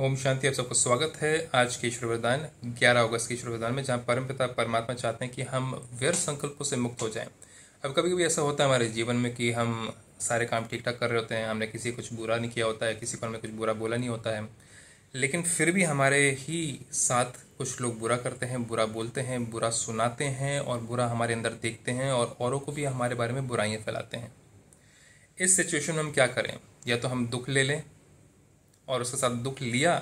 ओम शांति आप सबको स्वागत है आज के ईश्वर वरदान 11 अगस्त के ईश्वर वरदान में जहाँ परम पिता परमात्मा चाहते हैं कि हम व्यर्थ संकल्पों से मुक्त हो जाएं अब कभी कभी ऐसा होता है हमारे जीवन में कि हम सारे काम ठीक ठाक कर रहे होते हैं हमने किसी कुछ बुरा नहीं किया होता है किसी पर हमें कुछ बुरा बोला नहीं होता है लेकिन फिर भी हमारे ही साथ कुछ लोग बुरा करते हैं बुरा बोलते हैं बुरा सुनाते हैं और बुरा हमारे अंदर देखते हैं और औरों को भी हमारे बारे में बुराइयाँ फैलाते हैं इस सिचुएशन में हम क्या करें या तो हम दुख ले लें और उसके साथ दुख लिया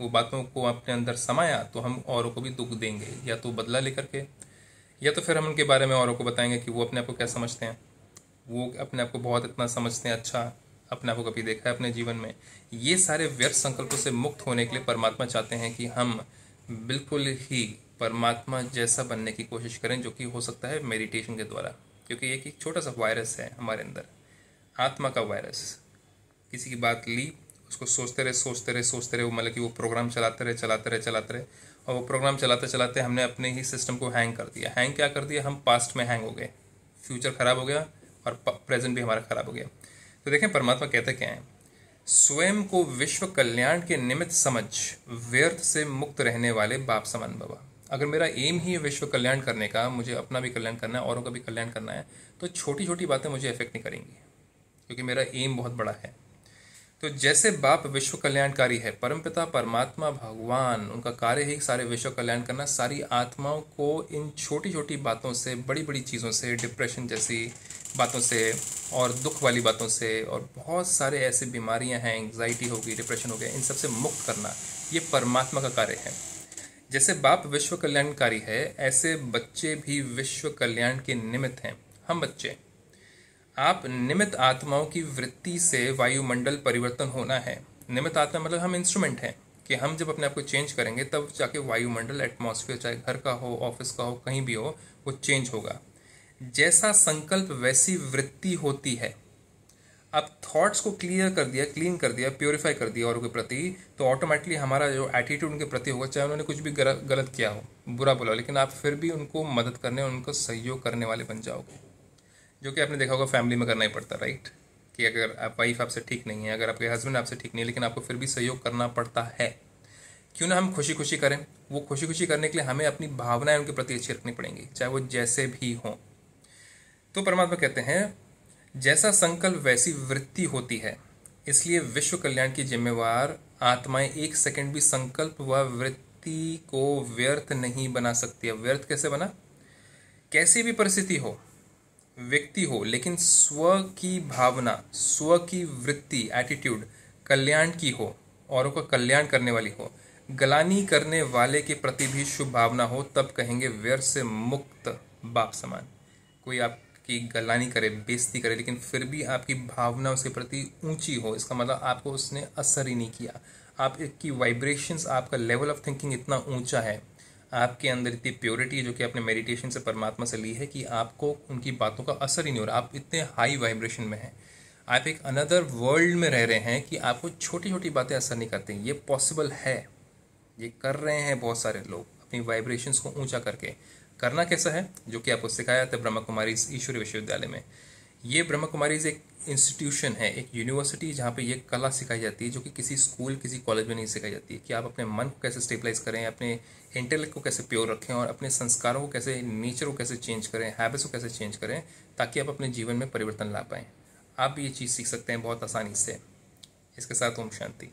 वो बातों को अपने अंदर समाया तो हम औरों को भी दुख देंगे या तो बदला लेकर के या तो फिर हम उनके बारे में औरों को बताएंगे कि वो अपने आप को क्या समझते हैं वो अपने आप को बहुत इतना समझते हैं अच्छा अपने आप को कभी देखा है अपने जीवन में ये सारे व्यर्थ संकल्पों से मुक्त होने के लिए परमात्मा चाहते हैं कि हम बिल्कुल ही परमात्मा जैसा बनने की कोशिश करें जो कि हो सकता है मेडिटेशन के द्वारा क्योंकि एक एक छोटा सा वायरस है हमारे अंदर आत्मा का वायरस किसी की बात ली उसको सोचते रहे सोचते रहे सोचते रहे वो मतलब कि वो प्रोग्राम चलाते रहे चलाते रहे चलाते रहे और वो प्रोग्राम चलाते चलाते हमने अपने ही सिस्टम को हैंग कर दिया हैंग क्या कर दिया हम पास्ट में हैंग हो गए फ्यूचर ख़राब हो गया और प्रेजेंट भी हमारा ख़राब हो गया तो देखें परमात्मा कहते क्या है स्वयं को विश्व कल्याण के निमित्त समझ व्यर्थ से मुक्त रहने वाले बाप समान बाबा अगर मेरा एम ही है विश्व कल्याण करने का मुझे अपना भी कल्याण करना है औरों का भी कल्याण करना है तो छोटी छोटी बातें मुझे अफेक्ट नहीं करेंगी क्योंकि मेरा एम बहुत बड़ा है तो जैसे बाप विश्व कल्याणकारी है परमपिता परमात्मा भगवान उनका कार्य ही सारे विश्व कल्याण करना सारी आत्माओं को इन छोटी छोटी बातों से बड़ी बड़ी चीज़ों से डिप्रेशन जैसी बातों से और दुख वाली बातों से और बहुत सारे ऐसे बीमारियां हैं एंग्जाइटी होगी डिप्रेशन हो गया इन सबसे मुक्त करना ये परमात्मा का कार्य है जैसे बाप विश्व कल्याणकारी है ऐसे बच्चे भी विश्व कल्याण के निमित्त हैं हम बच्चे आप निमित आत्माओं की वृत्ति से वायुमंडल परिवर्तन होना है निमित आत्मा मतलब हम इंस्ट्रूमेंट हैं कि हम जब अपने आप को चेंज करेंगे तब जाके वायुमंडल एटमोसफियर चाहे घर का हो ऑफिस का हो कहीं भी हो वो चेंज होगा जैसा संकल्प वैसी वृत्ति होती है अब थॉट्स को क्लियर कर दिया क्लीन कर दिया प्योरीफाई कर दिया और के प्रति तो ऑटोमेटिकली हमारा जो एटीट्यूड उनके प्रति होगा चाहे उन्होंने कुछ भी गलत किया हो बुरा बोला लेकिन आप फिर भी उनको मदद करने उनका सहयोग करने वाले बन जाओगे जो कि आपने देखा होगा फैमिली में करना ही पड़ता राइट कि अगर आप वाइफ आपसे ठीक नहीं है अगर आपके हस्बैंड आपसे ठीक नहीं है लेकिन आपको फिर भी सहयोग करना पड़ता है क्यों ना हम खुशी खुशी करें वो खुशी खुशी करने के लिए हमें अपनी भावनाएं उनके प्रति अच्छी रखनी पड़ेंगी चाहे वो जैसे भी हों तो परमात्मा कहते हैं जैसा संकल्प वैसी वृत्ति होती है इसलिए विश्व कल्याण की जिम्मेवार आत्माएं एक सेकंड भी संकल्प व वृत्ति को व्यर्थ नहीं बना सकती है व्यर्थ कैसे बना कैसी भी परिस्थिति हो व्यक्ति हो लेकिन स्व की भावना स्व की वृत्ति एटीट्यूड कल्याण की हो औरों का कल्याण करने वाली हो गलानी करने वाले के प्रति भी शुभ भावना हो तब कहेंगे व्यर्थ से मुक्त बाप समान कोई आपकी गलानी करे बेस्ती करे लेकिन फिर भी आपकी भावना उसके प्रति ऊंची हो इसका मतलब आपको उसने असर ही नहीं किया आपकी वाइब्रेशंस आपका लेवल ऑफ थिंकिंग इतना ऊंचा है आपके अंदर इतनी प्योरिटी है जो कि आपने मेडिटेशन से परमात्मा से ली है कि आपको उनकी बातों का असर ही नहीं हो रहा आप इतने हाई वाइब्रेशन में हैं आप एक अनदर वर्ल्ड में रह रहे हैं कि आपको छोटी छोटी बातें असर नहीं करती ये पॉसिबल है ये कर रहे हैं बहुत सारे लोग अपनी वाइब्रेशंस को ऊंचा करके करना कैसा है जो कि आपको सिखाया था ब्रह्मा कुमारी ईश्वरी विश्वविद्यालय में ये ब्रह्म कुमारी एक इंस्टीट्यूशन है एक यूनिवर्सिटी जहाँ पे ये कला सिखाई जाती है जो कि किसी स्कूल किसी कॉलेज में नहीं सिखाई जाती है कि आप अपने मन को कैसे स्टेबलाइज करें अपने इंटेलेक्ट को कैसे प्योर रखें और अपने संस्कारों को कैसे नेचर को कैसे चेंज करें हैबिट्स को कैसे चेंज करें ताकि आप अपने जीवन में परिवर्तन ला पाएँ आप भी ये चीज़ सीख सकते हैं बहुत आसानी से इसके साथ ओम शांति